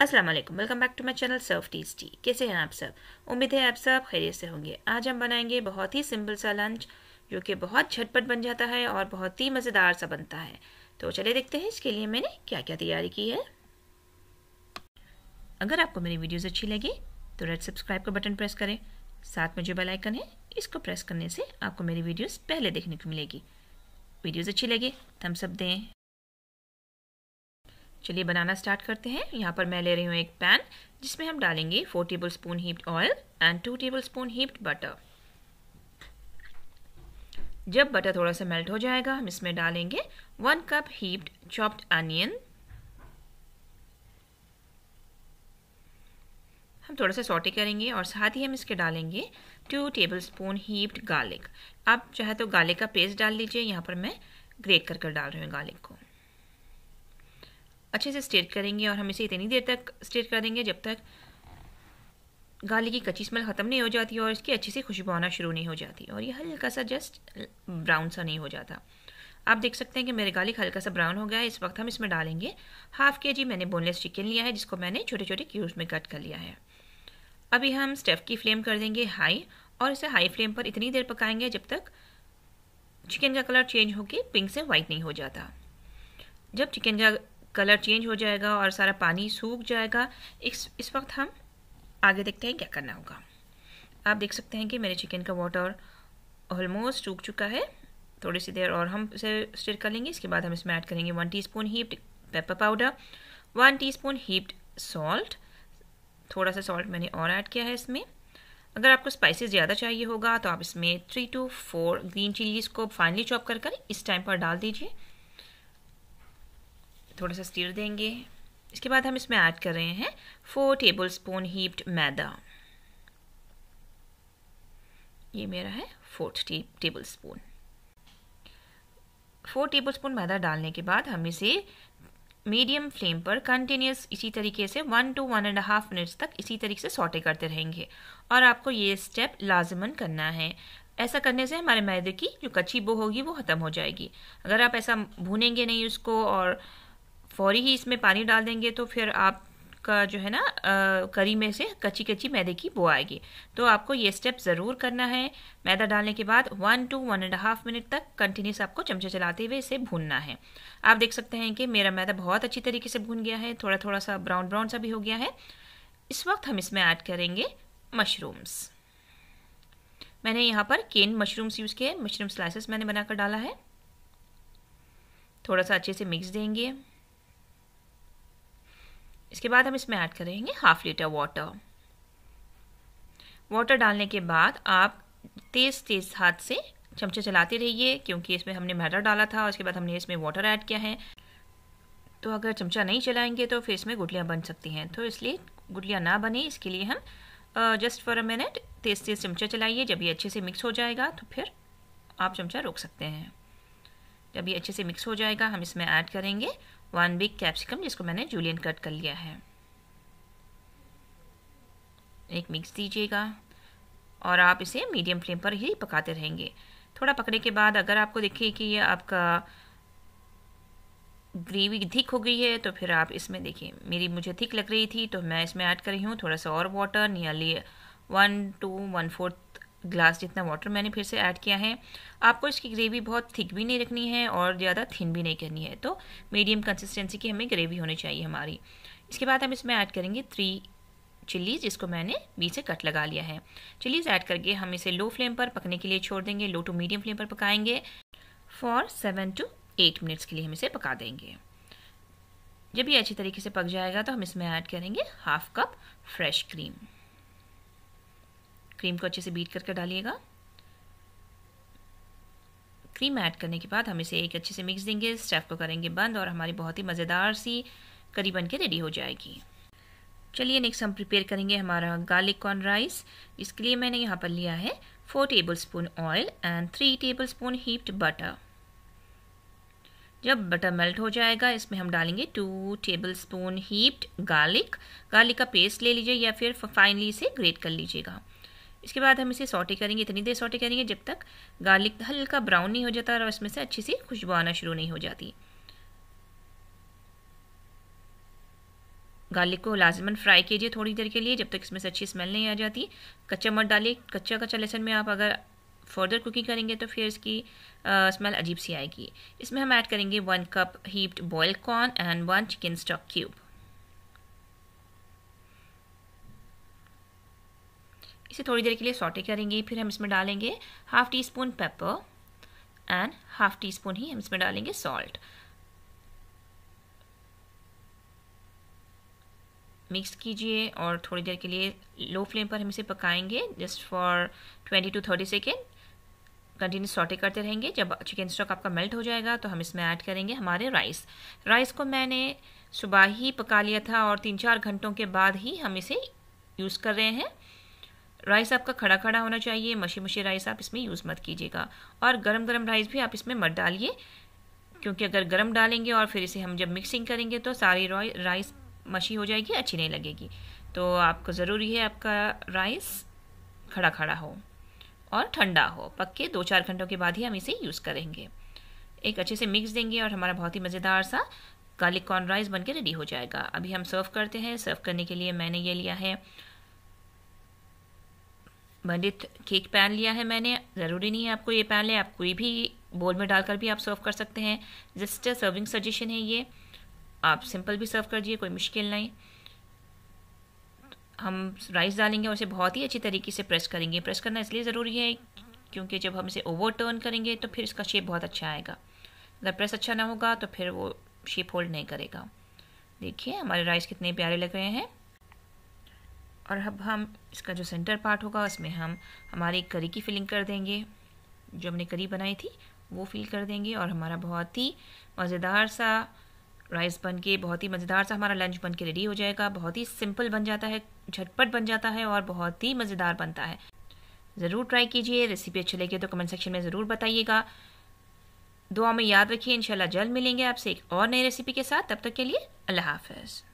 Aslam welcome back to my channel सर्व टीज कैसे हैं आप सब उम्मीद है आप सब खैरियत से होंगे आज हम बनाएंगे बहुत ही सिंपल सा लंच जो कि बहुत झटपट बन जाता है और बहुत ही मज़ेदार सा बनता है तो चले देखते हैं इसके लिए मैंने क्या क्या तैयारी की है अगर आपको मेरी वीडियोज़ अच्छी लगी तो रेड सब्सक्राइब का बटन प्रेस करें साथ में जो बेलाइकन है इसको प्रेस करने से आपको मेरी वीडियोज़ पहले देखने को मिलेगी वीडियोज़ अच्छी लगे थम्सअप दें चलिए बनाना स्टार्ट करते हैं यहाँ पर मैं ले रही हूँ एक पैन जिसमें हम डालेंगे four tablespoon heaped oil and two tablespoon heaped butter जब बटर थोड़ा सा मेल्ट हो जाएगा हम इसमें डालेंगे one cup heaped chopped onion हम थोड़ा सा सॉटे करेंगे और साथ ही हम इसके डालेंगे two tablespoon heaped garlic आप चाहे तो गार्लिक का पेस्ट डाल लीजिए यहाँ पर मैं ग्रेट कर कर डाल रही हूँ गार्लिक को अच्छे से स्टेट करेंगे और हम इसे इतनी देर तक स्टेट कर देंगे जब तक गाली की कच्ची स्मेल ख़त्म नहीं हो जाती और इसकी अच्छी से खुशबू आना शुरू नहीं हो जाती और ये हल्का सा जस्ट ब्राउन सा नहीं हो जाता आप देख सकते हैं कि मेरे गालिक हल्का सा ब्राउन हो गया है इस वक्त हम इसमें डालेंगे हाफ के जी मैंने बोनलेस चिकन लिया है जिसको मैंने छोटे छोटे क्यूब्स में कट कर लिया है अभी हम स्टेफ की फ्लेम कर देंगे हाई और इसे हाई फ्लेम पर इतनी देर पकाएंगे जब तक चिकन का कलर चेंज होकर पिंक से वाइट नहीं हो जाता जब चिकन का कलर चेंज हो जाएगा और सारा पानी सूख जाएगा इस इस वक्त हम आगे देखते हैं क्या करना होगा आप देख सकते हैं कि मेरे चिकन का वाटर ऑलमोस्ट सूख चुका है थोड़ी सी देर और हम इसे स्टिर कर लेंगे इसके बाद हम इसमें ऐड करेंगे one teaspoon heaped pepper powder one teaspoon heaped salt थोड़ा सा सॉल्ट मैंने और ऐड किया है इसमें अगर आपको स्पाइसेस ज़्यादा चाहिए होगा तो आप इसमें three two four green chillies को फाइनली चॉप कर कर इस टाइम पर डाल दीजिए थोड़ा सा स्टीर देंगे इसके बाद हम इसमें ऐड कर रहे हैं फोर टेबल स्पून हीप्ड मैदा ये मेरा है fourth tablespoon four tablespoon मैदा डालने के बाद हम इसे मीडियम फ्लेम पर कंटिन्यूस इसी तरीके से one two one and half minutes तक इसी तरीके से सॉटे करते रहेंगे और आपको ये स्टेप लाजमन करना है ऐसा करने से हमारे मैदे की जो कच्ची बो होगी वो ख़त्म हो जाएगी अगर आप ऐसा भूनेंगे नहीं उसको और फौरी ही इसमें पानी डाल देंगे तो फिर आप का जो है ना करी में से कच्ची कच्ची मैदे की बो आएगी तो आपको ये स्टेप ज़रूर करना है मैदा डालने के बाद one two one and half minute तक कंटिन्यूस आपको चमचे चलाते हुए इसे भूनना है आप देख सकते हैं कि मेरा मैदा बहुत अच्छी तरीके से भून गया है थोड़ा थोड़ा सा ब्राउन ब्राउन सा भी हो गया है इस वक्त हम इसमें ऐड करेंगे मशरूम्स मैंने यहाँ पर केन मशरूम्स यूज़ किए मशरूम स्लाइसेस मैंने बनाकर डाला है थोड़ा सा अच्छे से मिक्स देंगे इसके बाद हम इसमें ऐड करेंगे हाफ लीटर वाटर वाटर डालने के बाद आप तेज़ तेज़ हाथ से चमचे चलाते रहिए क्योंकि इसमें हमने मैदा डाला था उसके बाद हमने इसमें वाटर ऐड किया है तो अगर चमचा नहीं चलाएंगे तो फिर इसमें गुटलियाँ बन सकती हैं तो इसलिए गुटलियाँ ना बने इसके लिए हम जस्ट फॉर अ मिनट तेज़ तेज़ चमचा चलाइए जब ये अच्छे से मिक्स हो जाएगा तो फिर आप चमचा रोक सकते हैं जब ये अच्छे से मिक्स हो जाएगा हम इसमें ऐड करेंगे वन बिग कैप्सिकम जिसको मैंने जूलियन कट कर लिया है एक मिक्स दीजिएगा और आप इसे मीडियम फ्लेम पर ही पकाते रहेंगे थोड़ा पकने के बाद अगर आपको देखिए कि ये आपका ग्रेवी थिक हो गई है तो फिर आप इसमें देखिए मेरी मुझे थिक लग रही थी तो मैं इसमें ऐड कर रही हूँ थोड़ा सा और water nearly one two one fourth glass जितना वाटर मैंने फिर से ऐड किया है आपको इसकी ग्रेवी बहुत थिक भी नहीं रखनी है और ज़्यादा थिन भी नहीं करनी है तो मीडियम कंसिस्टेंसी की हमें ग्रेवी होनी चाहिए हमारी इसके बाद हम इसमें ऐड करेंगे थ्री चिल्लीज़ जिसको मैंने बीच से कट लगा लिया है चिल्लीज़ ऐड करके हम इसे लो फ्लेम पर पकने के लिए छोड़ देंगे लो टू मीडियम फ्लेम पर पकाएंगे for seven two eight minutes के लिए हम इसे पका देंगे जब ये अच्छी तरीके से पक जाएगा तो हम इसमें ऐड करेंगे half cup fresh cream cream को अच्छे से बीट करके डालिएगा क्रीम ऐड करने के बाद हम इसे एक अच्छे से मिक्स देंगे स्टेफ को करेंगे बंद और हमारी बहुत ही मज़ेदार सी करी बन के रेडी हो जाएगी चलिए नेक्स्ट हम प्रिपेयर करेंगे हमारा गार्लिक कॉर्न राइस इसके लिए मैंने यहाँ पर लिया है four tablespoon oil and three tablespoon heaped butter जब बटर मेल्ट हो जाएगा इसमें हम डालेंगे two tablespoon heaped garlic garlic का पेस्ट ले लीजिए या फिर फाइनली इसे ग्रेट कर लीजिएगा इसके बाद हम इसे सॉटे करेंगे इतनी देर सॉटे करेंगे जब तक गार्लिक हल्का ब्राउन नहीं हो जाता और इसमें से अच्छी सी खुशबू आना शुरू नहीं हो जाती गार्लिक को लाजमन फ्राई कीजिए थोड़ी देर के लिए जब तक इसमें से अच्छी स्मेल नहीं आ जाती कच्चा मट डालिए कच्चा कच्चा लहसन में आप अगर फर्दर कुकिंग करेंगे तो फिर इसकी आ, स्मेल अजीब सी आएगी इसमें हम ऐड करेंगे one cup heaped boil corn and one chicken stock cube इसे थोड़ी देर के लिए सॉटे करेंगे फिर हम इसमें डालेंगे half teaspoon pepper and half teaspoon ही हम इसमें डालेंगे सॉल्ट मिक्स कीजिए और थोड़ी देर के लिए लो फ्लेम पर हम इसे पकाएंगे just for 20 two 30 second continue saute करते रहेंगे जब चिकन स्टॉक आपका मेल्ट हो जाएगा तो हम इसमें ऐड करेंगे हमारे राइस राइस को मैंने सुबह ही पका लिया था और तीन चार घंटों के बाद ही हम इसे यूज़ कर रहे हैं राइस आपका खड़ा खड़ा होना चाहिए मशी मशी राइस आप इसमें यूज़ मत कीजिएगा और गरम गरम राइस भी आप इसमें मत डालिए क्योंकि अगर गरम डालेंगे और फिर इसे हम जब मिक्सिंग करेंगे तो सारी राइस मशी हो जाएगी अच्छी नहीं लगेगी तो आपको ज़रूरी है आपका राइस खड़ा खड़ा हो और ठंडा हो पक के दो चार घंटों के बाद ही हम इसे यूज़ करेंगे एक अच्छे से मिक्स देंगे और हमारा बहुत ही मज़ेदार सा गार्लिक कॉर्न राइस बनके रेडी हो जाएगा अभी हम सर्व करते हैं सर्व करने के लिए मैंने ये लिया है मंडित केक पैन लिया है मैंने ज़रूरी नहीं है आपको ये पैन लें आप कोई भी बोल में डालकर भी आप सर्व कर सकते हैं जस्ट सर्विंग सजेशन है ये आप सिंपल भी सर्व कर दिए कोई मुश्किल नहीं हम राइस डालेंगे और उसे बहुत ही अच्छी तरीके से प्रेस करेंगे प्रेस करना इसलिए ज़रूरी है क्योंकि जब हम इसे ओवर टर्न करेंगे तो फिर इसका शेप बहुत अच्छा आएगा अगर प्रेस अच्छा ना होगा तो फिर वो शेप होल्ड नहीं करेगा देखिए हमारे राइस कितने प्यारे लग रहे हैं और अब हम इसका जो सेंटर पार्ट होगा उसमें हम हमारी करी की फिलिंग कर देंगे जो हमने करी बनाई थी वो फिल कर देंगे और हमारा बहुत ही मज़ेदार सा राइस बन के बहुत ही मज़ेदार सा हमारा लंच बन के रेडी हो जाएगा बहुत ही सिंपल बन जाता है झटपट बन जाता है और बहुत ही मज़ेदार बनता है ज़रूर ट्राई कीजिए रेसिपी अच्छी लगी तो कमेंट सेक्शन में ज़रूर बताइएगा दुआ में याद रखिए इंशाल्लाह जल्द मिलेंगे आपसे एक और नई रेसिपी के साथ तब तक के लिए अल्लाह हाफिज़